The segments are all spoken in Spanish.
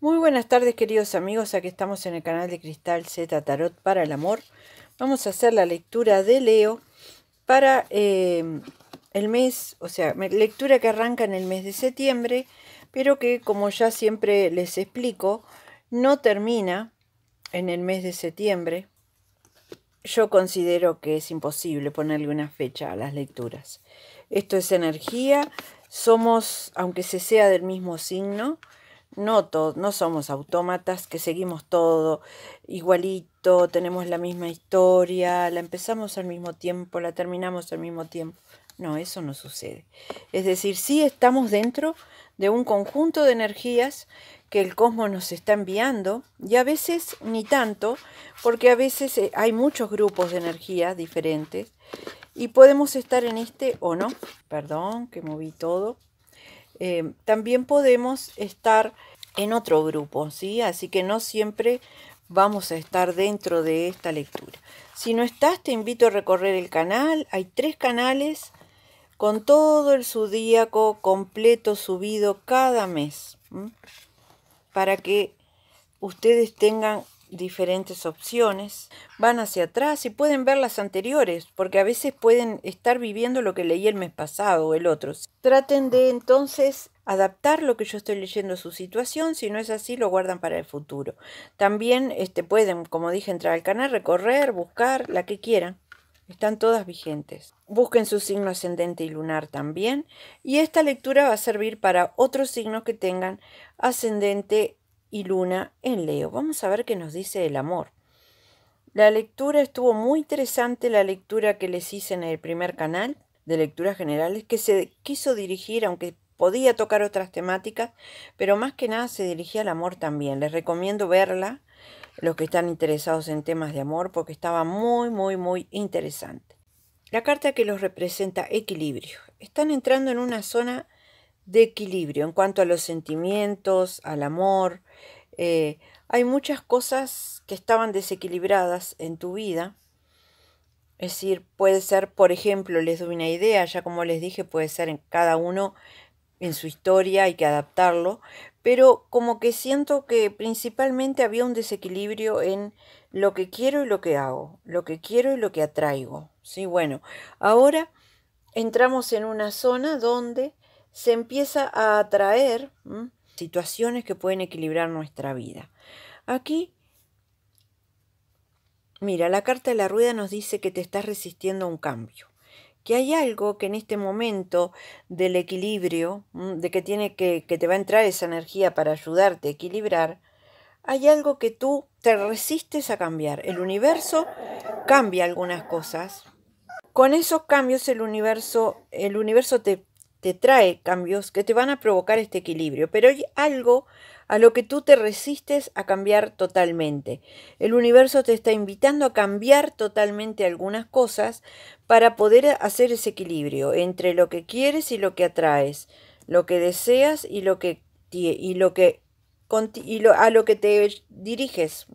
Muy buenas tardes queridos amigos, aquí estamos en el canal de Cristal Z Tarot para el Amor. Vamos a hacer la lectura de Leo para eh, el mes, o sea, lectura que arranca en el mes de septiembre, pero que como ya siempre les explico, no termina en el mes de septiembre. Yo considero que es imposible ponerle una fecha a las lecturas. Esto es energía, somos, aunque se sea del mismo signo, no, todos, no somos autómatas que seguimos todo igualito, tenemos la misma historia, la empezamos al mismo tiempo, la terminamos al mismo tiempo. No, eso no sucede. Es decir, sí estamos dentro de un conjunto de energías que el cosmos nos está enviando y a veces ni tanto, porque a veces eh, hay muchos grupos de energías diferentes y podemos estar en este o no. Perdón, que moví todo. Eh, también podemos estar en otro grupo, ¿sí? Así que no siempre vamos a estar dentro de esta lectura. Si no estás, te invito a recorrer el canal. Hay tres canales con todo el zodíaco completo subido cada mes para que ustedes tengan diferentes opciones, van hacia atrás y pueden ver las anteriores, porque a veces pueden estar viviendo lo que leí el mes pasado o el otro. Traten de entonces adaptar lo que yo estoy leyendo a su situación, si no es así lo guardan para el futuro. También este, pueden, como dije, entrar al canal, recorrer, buscar, la que quieran. Están todas vigentes. Busquen su signo ascendente y lunar también. Y esta lectura va a servir para otros signos que tengan ascendente y Luna en Leo. Vamos a ver qué nos dice el amor. La lectura estuvo muy interesante, la lectura que les hice en el primer canal de lecturas generales, que se quiso dirigir, aunque podía tocar otras temáticas, pero más que nada se dirigía al amor también. Les recomiendo verla, los que están interesados en temas de amor, porque estaba muy, muy, muy interesante. La carta que los representa equilibrio. Están entrando en una zona de equilibrio en cuanto a los sentimientos, al amor. Eh, hay muchas cosas que estaban desequilibradas en tu vida. Es decir, puede ser, por ejemplo, les doy una idea, ya como les dije, puede ser en cada uno en su historia, hay que adaptarlo, pero como que siento que principalmente había un desequilibrio en lo que quiero y lo que hago, lo que quiero y lo que atraigo. Sí, bueno, ahora entramos en una zona donde se empieza a atraer situaciones que pueden equilibrar nuestra vida. Aquí, mira, la carta de la rueda nos dice que te estás resistiendo a un cambio, que hay algo que en este momento del equilibrio, de que tiene que, que te va a entrar esa energía para ayudarte a equilibrar, hay algo que tú te resistes a cambiar. El universo cambia algunas cosas. Con esos cambios el universo, el universo te te trae cambios que te van a provocar este equilibrio, pero hay algo a lo que tú te resistes a cambiar totalmente. El universo te está invitando a cambiar totalmente algunas cosas para poder hacer ese equilibrio entre lo que quieres y lo que atraes, lo que deseas y lo que, y lo que y a lo que te diriges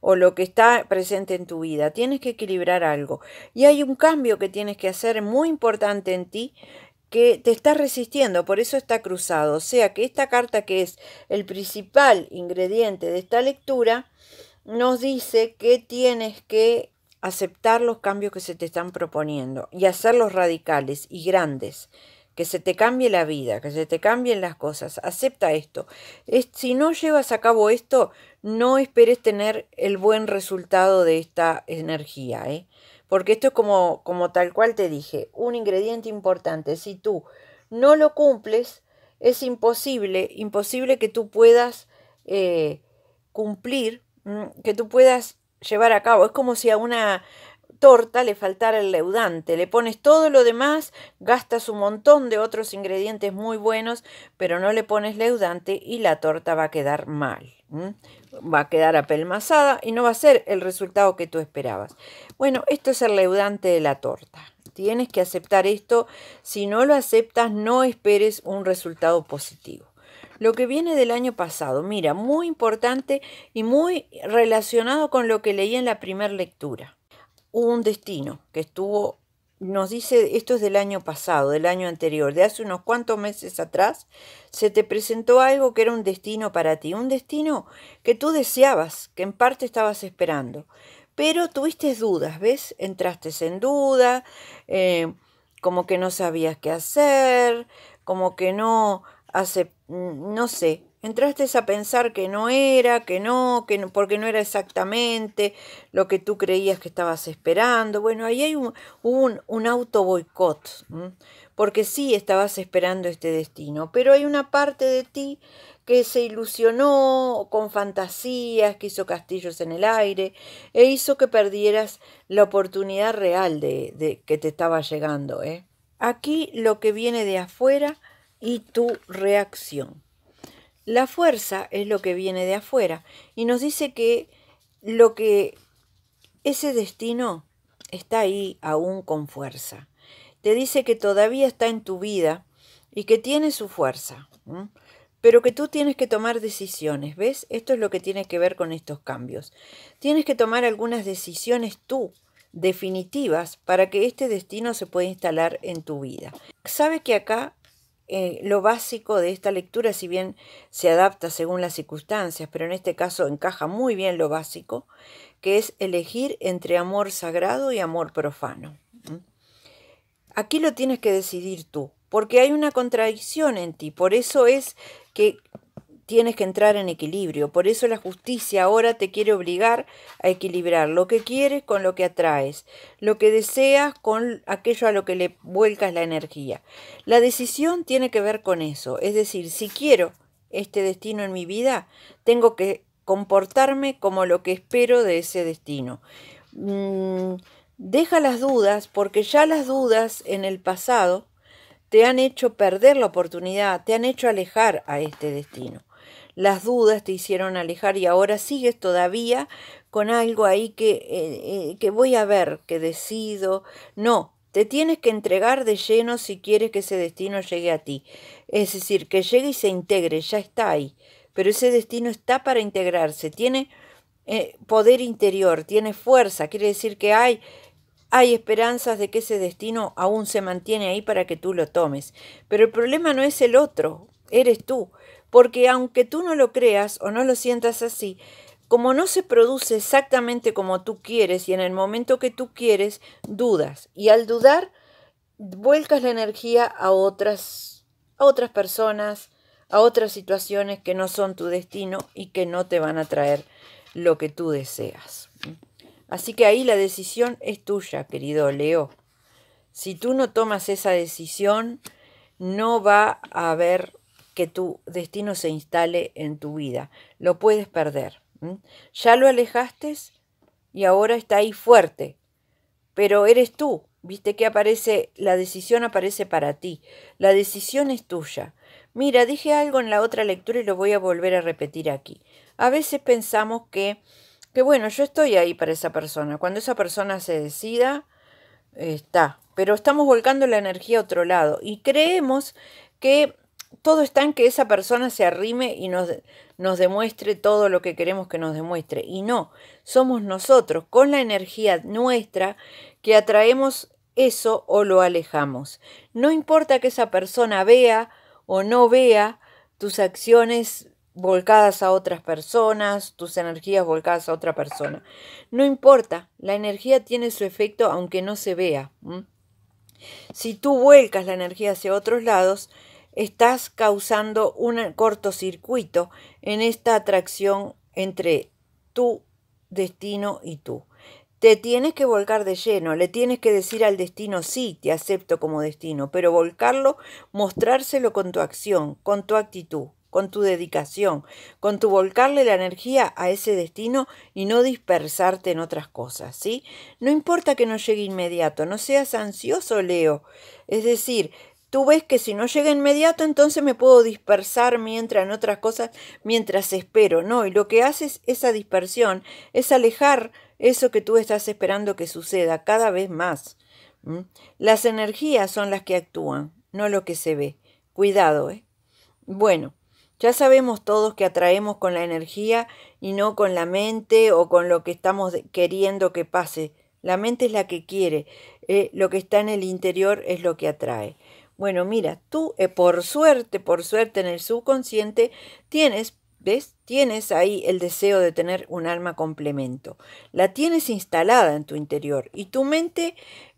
o lo que está presente en tu vida. Tienes que equilibrar algo. Y hay un cambio que tienes que hacer muy importante en ti que te estás resistiendo, por eso está cruzado. O sea que esta carta que es el principal ingrediente de esta lectura, nos dice que tienes que aceptar los cambios que se te están proponiendo y hacerlos radicales y grandes. Que se te cambie la vida, que se te cambien las cosas. Acepta esto. Es, si no llevas a cabo esto, no esperes tener el buen resultado de esta energía. ¿eh? Porque esto es como, como tal cual te dije, un ingrediente importante. Si tú no lo cumples, es imposible, imposible que tú puedas eh, cumplir, mm, que tú puedas llevar a cabo. Es como si a una, torta le faltara el leudante. Le pones todo lo demás, gastas un montón de otros ingredientes muy buenos, pero no le pones leudante y la torta va a quedar mal. Va a quedar apelmazada y no va a ser el resultado que tú esperabas. Bueno, esto es el leudante de la torta. Tienes que aceptar esto. Si no lo aceptas, no esperes un resultado positivo lo que viene del año pasado. Mira, muy importante y muy relacionado con lo que leí en la primera lectura un destino que estuvo, nos dice, esto es del año pasado, del año anterior, de hace unos cuantos meses atrás, se te presentó algo que era un destino para ti, un destino que tú deseabas, que en parte estabas esperando, pero tuviste dudas, ¿ves? Entraste en duda, eh, como que no sabías qué hacer, como que no, hace, no sé, Entraste a pensar que no era, que no, que porque no era exactamente lo que tú creías que estabas esperando. Bueno, ahí hay un, un, auto boicot, porque sí estabas esperando este destino, pero hay una parte de ti que se ilusionó con fantasías, que hizo castillos en el aire e hizo que perdieras la oportunidad real de, de que te estaba llegando. ¿eh? Aquí lo que viene de afuera y tu reacción. La fuerza es lo que viene de afuera y nos dice que lo que ese destino está ahí aún con fuerza. Te dice que todavía está en tu vida y que tiene su fuerza, pero que tú tienes que tomar decisiones, ¿ves? Esto es lo que tiene que ver con estos cambios. Tienes que tomar algunas decisiones tú definitivas para que este destino se pueda instalar en tu vida. Sabe que acá eh, lo básico de esta lectura, si bien se adapta según las circunstancias, pero en este caso encaja muy bien lo básico, que es elegir entre amor sagrado y amor profano. Aquí lo tienes que decidir tú, porque hay una contradicción en ti, por eso es que tienes que entrar en equilibrio. Por eso la justicia ahora te quiere obligar a equilibrar lo que quieres con lo que atraes, lo que deseas con aquello a lo que le vuelcas la energía. La decisión tiene que ver con eso. Es decir, si quiero este destino en mi vida, tengo que comportarme como lo que espero de ese destino. Mm, deja las dudas porque ya las dudas en el pasado te han hecho perder la oportunidad, te han hecho alejar a este destino las dudas te hicieron alejar y ahora sigues todavía con algo ahí que, eh, eh, que voy a ver, que decido. No, te tienes que entregar de lleno si quieres que ese destino llegue a ti. Es decir, que llegue y se integre, ya está ahí. Pero ese destino está para integrarse, tiene eh, poder interior, tiene fuerza, quiere decir que hay, hay esperanzas de que ese destino aún se mantiene ahí para que tú lo tomes. Pero el problema no es el otro, eres tú porque aunque tú no lo creas o no lo sientas así, como no se produce exactamente como tú quieres y en el momento que tú quieres, dudas y al dudar vuelcas la energía a otras a otras personas, a otras situaciones que no son tu destino y que no te van a traer lo que tú deseas. Así que ahí la decisión es tuya, querido Leo. Si tú no tomas esa decisión, no va a haber que tu destino se instale en tu vida. Lo puedes perder. Ya lo alejaste y ahora está ahí fuerte. Pero eres tú. Viste que aparece, la decisión aparece para ti. La decisión es tuya. Mira, dije algo en la otra lectura y lo voy a volver a repetir aquí. A veces pensamos que, que bueno, yo estoy ahí para esa persona. Cuando esa persona se decida, está. Pero estamos volcando la energía a otro lado y creemos que todo está en que esa persona se arrime y nos, nos demuestre todo lo que queremos que nos demuestre. Y no, somos nosotros, con la energía nuestra, que atraemos eso o lo alejamos. No importa que esa persona vea o no vea tus acciones volcadas a otras personas, tus energías volcadas a otra persona. No importa, la energía tiene su efecto aunque no se vea. Si tú vuelcas la energía hacia otros lados, estás causando un cortocircuito en esta atracción entre tu destino y tú. Te tienes que volcar de lleno, le tienes que decir al destino, sí, te acepto como destino, pero volcarlo, mostrárselo con tu acción, con tu actitud, con tu dedicación, con tu volcarle la energía a ese destino y no dispersarte en otras cosas, ¿sí? No importa que no llegue inmediato, no seas ansioso, Leo. Es decir, Tú ves que si no llega inmediato, entonces me puedo dispersar mientras en otras cosas, mientras espero, ¿no? Y lo que haces esa dispersión es alejar eso que tú estás esperando que suceda cada vez más. Las energías son las que actúan, no lo que se ve. Cuidado, ¿eh? Bueno, ya sabemos todos que atraemos con la energía y no con la mente o con lo que estamos queriendo que pase. La mente es la que quiere, eh, lo que está en el interior es lo que atrae. Bueno, mira, tú eh, por suerte, por suerte en el subconsciente tienes, ¿ves? Tienes ahí el deseo de tener un alma complemento. La tienes instalada en tu interior y tu mente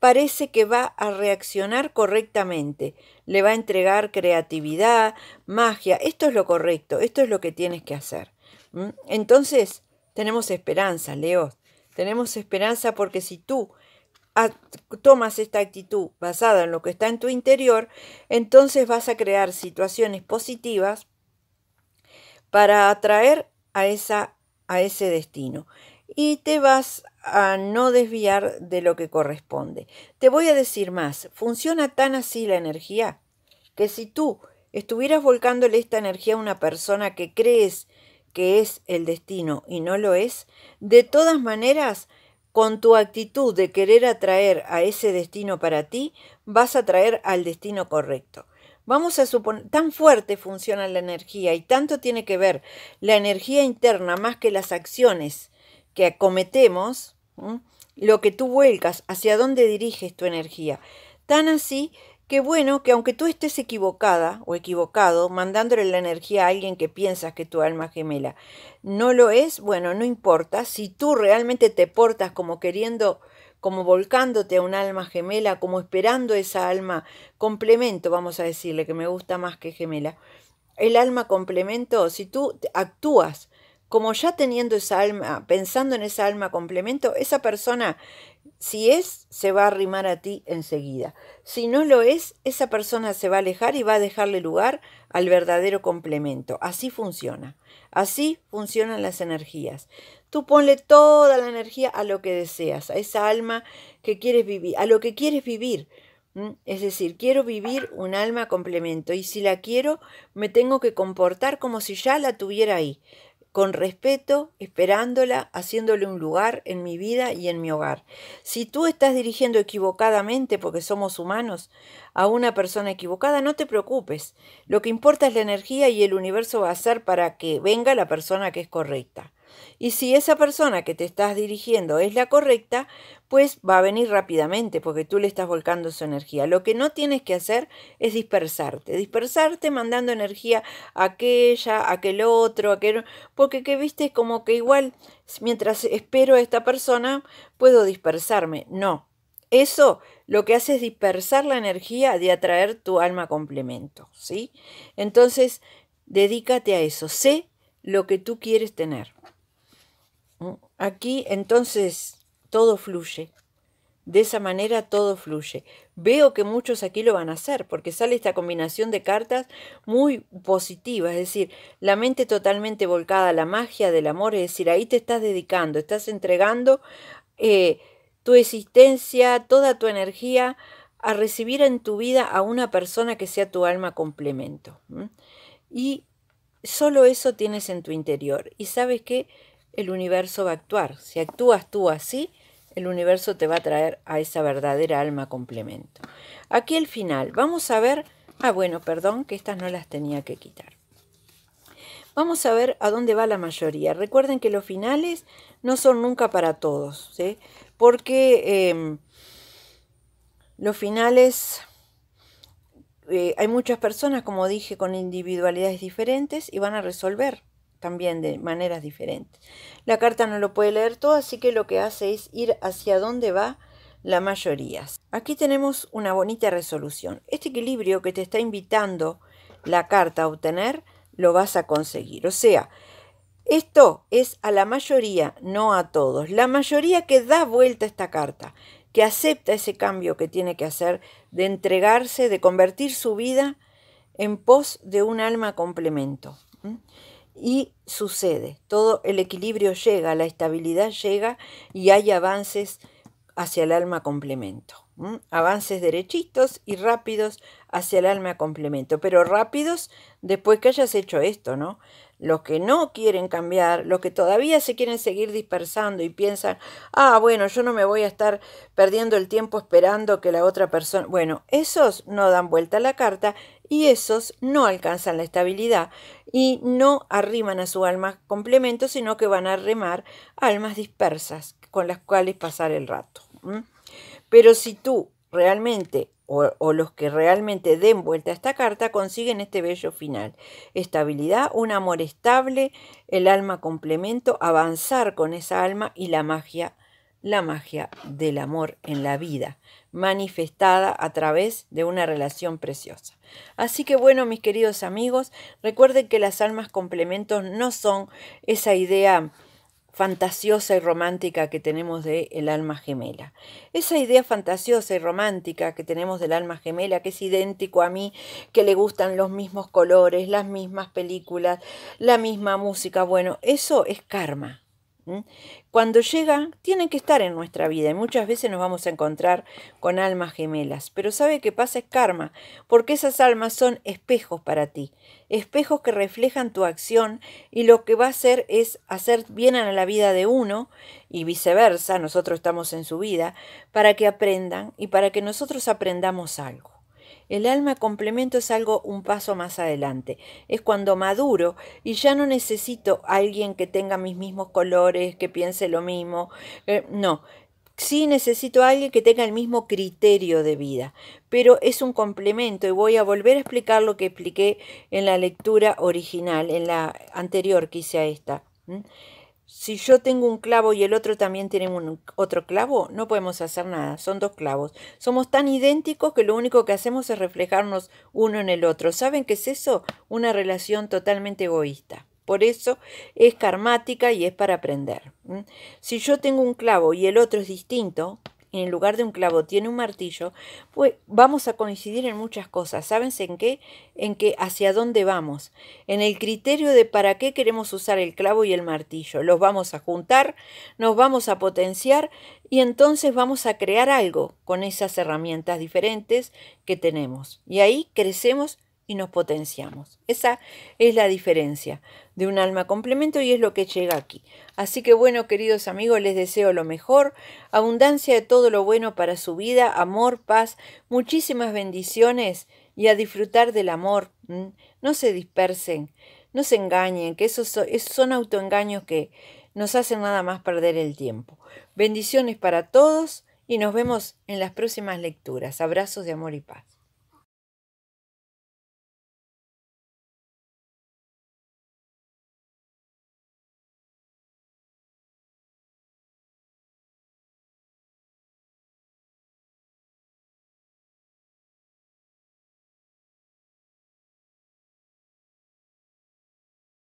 parece que va a reaccionar correctamente, le va a entregar creatividad, magia, esto es lo correcto, esto es lo que tienes que hacer. Entonces, tenemos esperanza, Leo, tenemos esperanza porque si tú tomas esta actitud basada en lo que está en tu interior, entonces vas a crear situaciones positivas para atraer a, esa, a ese destino y te vas a no desviar de lo que corresponde. Te voy a decir más, funciona tan así la energía que si tú estuvieras volcándole esta energía a una persona que crees que es el destino y no lo es, de todas maneras con tu actitud de querer atraer a ese destino para ti, vas a atraer al destino correcto. Vamos a suponer, tan fuerte funciona la energía y tanto tiene que ver la energía interna más que las acciones que acometemos, lo que tú vuelcas, hacia dónde diriges tu energía. Tan así Qué bueno que aunque tú estés equivocada o equivocado, mandándole la energía a alguien que piensas que tu alma gemela no lo es, bueno, no importa. Si tú realmente te portas como queriendo, como volcándote a un alma gemela, como esperando esa alma complemento, vamos a decirle que me gusta más que gemela, el alma complemento, si tú actúas como ya teniendo esa alma, pensando en esa alma complemento, esa persona, si es, se va a arrimar a ti enseguida. Si no lo es, esa persona se va a alejar y va a dejarle lugar al verdadero complemento. Así funciona. Así funcionan las energías. Tú ponle toda la energía a lo que deseas, a esa alma que quieres vivir, a lo que quieres vivir. Es decir, quiero vivir un alma complemento y si la quiero, me tengo que comportar como si ya la tuviera ahí con respeto, esperándola, haciéndole un lugar en mi vida y en mi hogar. Si tú estás dirigiendo equivocadamente, porque somos humanos, a una persona equivocada, no te preocupes. Lo que importa es la energía y el universo va a hacer para que venga la persona que es correcta. Y si esa persona que te estás dirigiendo es la correcta, pues va a venir rápidamente porque tú le estás volcando su energía. Lo que no tienes que hacer es dispersarte, dispersarte mandando energía a aquella, a aquel otro, a aquel... Porque que viste como que igual mientras espero a esta persona puedo dispersarme. No, eso lo que hace es dispersar la energía de atraer tu alma complemento, ¿sí? Entonces, dedícate a eso, sé lo que tú quieres tener. Aquí entonces todo fluye. De esa manera todo fluye. Veo que muchos aquí lo van a hacer porque sale esta combinación de cartas muy positiva, es decir, la mente totalmente volcada a la magia del amor, es decir, ahí te estás dedicando, estás entregando eh, tu existencia, toda tu energía a recibir en tu vida a una persona que sea tu alma complemento. Y solo eso tienes en tu interior. Y sabes que el universo va a actuar. Si actúas tú así, el universo te va a traer a esa verdadera alma complemento. Aquí el final, vamos a ver, ah bueno, perdón, que estas no las tenía que quitar. Vamos a ver a dónde va la mayoría. Recuerden que los finales no son nunca para todos, ¿sí? porque em, los finales, eh, hay muchas personas, como dije, con individualidades diferentes y van a resolver también de maneras diferentes. La carta no lo puede leer todo, así que lo que hace es ir hacia dónde va la mayoría. Aquí tenemos una bonita resolución. Este equilibrio que te está invitando la carta a obtener, lo vas a conseguir. O sea, esto es a la mayoría, no a todos. La mayoría que da vuelta esta carta, que acepta ese cambio que tiene que hacer de entregarse, de convertir su vida en pos de un alma complemento y sucede, todo el equilibrio llega, la estabilidad llega y hay avances hacia el alma complemento. Avances derechitos y rápidos hacia el alma complemento, pero rápidos después que hayas hecho esto, ¿no? Los que no quieren cambiar, los que todavía se quieren seguir dispersando y piensan, ah, bueno, yo no me voy a estar perdiendo el tiempo esperando que la otra persona... Bueno, esos no dan vuelta a la carta y esos no alcanzan la estabilidad y no arriman a su alma complemento, sino que van a remar almas dispersas con las cuales pasar el rato. Pero si tú realmente o, los que realmente den vuelta a esta carta consiguen este bello final. Estabilidad, un amor estable, el alma complemento, avanzar con esa alma y la magia, la magia del amor en la vida, manifestada a través de una relación preciosa. Así que bueno, mis queridos amigos, recuerden que las almas complementos no son esa idea fantasiosa y romántica que tenemos del el alma gemela. Esa idea fantasiosa y romántica que tenemos del alma gemela, que es idéntico a mí, que le gustan los mismos colores, las mismas películas, la misma música, bueno, eso es karma. Cuando llegan tienen que estar en nuestra vida y muchas veces nos vamos a encontrar con almas gemelas. Pero sabe que pasa es karma, porque esas almas son espejos para ti, espejos que reflejan tu acción y lo que va a hacer es hacer bien a la vida de uno y viceversa, nosotros estamos en su vida, para que aprendan y para que nosotros aprendamos algo. El alma complemento es algo un paso más adelante. Es cuando maduro y ya no necesito a alguien que tenga mis mismos colores, que piense lo mismo. Eh, no, sí necesito a alguien que tenga el mismo criterio de vida, pero es un complemento y voy a volver a explicar lo que expliqué en la lectura original, en la anterior que hice a esta si yo tengo un clavo y el otro también tiene un, otro clavo, no podemos hacer nada, son dos clavos. Somos tan idénticos que lo único que hacemos es reflejarnos uno en el otro. ¿Saben qué es eso? Una relación totalmente egoísta. Por eso es karmática y es para aprender. Si yo tengo un clavo y el otro es distinto, en lugar de un clavo tiene un martillo, pues vamos a coincidir en muchas cosas. ¿Saben en qué? En que hacia dónde vamos. En el criterio de para qué queremos usar el clavo y el martillo. Los vamos a juntar, nos vamos a potenciar y entonces vamos a crear algo con esas herramientas diferentes que tenemos. Y ahí crecemos y nos potenciamos. Esa es la diferencia de un alma complemento y es lo que llega aquí. Así que bueno, queridos amigos, les deseo lo mejor, abundancia de todo lo bueno para su vida, amor, paz, muchísimas bendiciones y a disfrutar del amor. No se dispersen, no se engañen, que esos son autoengaños que nos hacen nada más perder el tiempo. Bendiciones para todos y nos vemos en las próximas lecturas. Abrazos de amor y paz.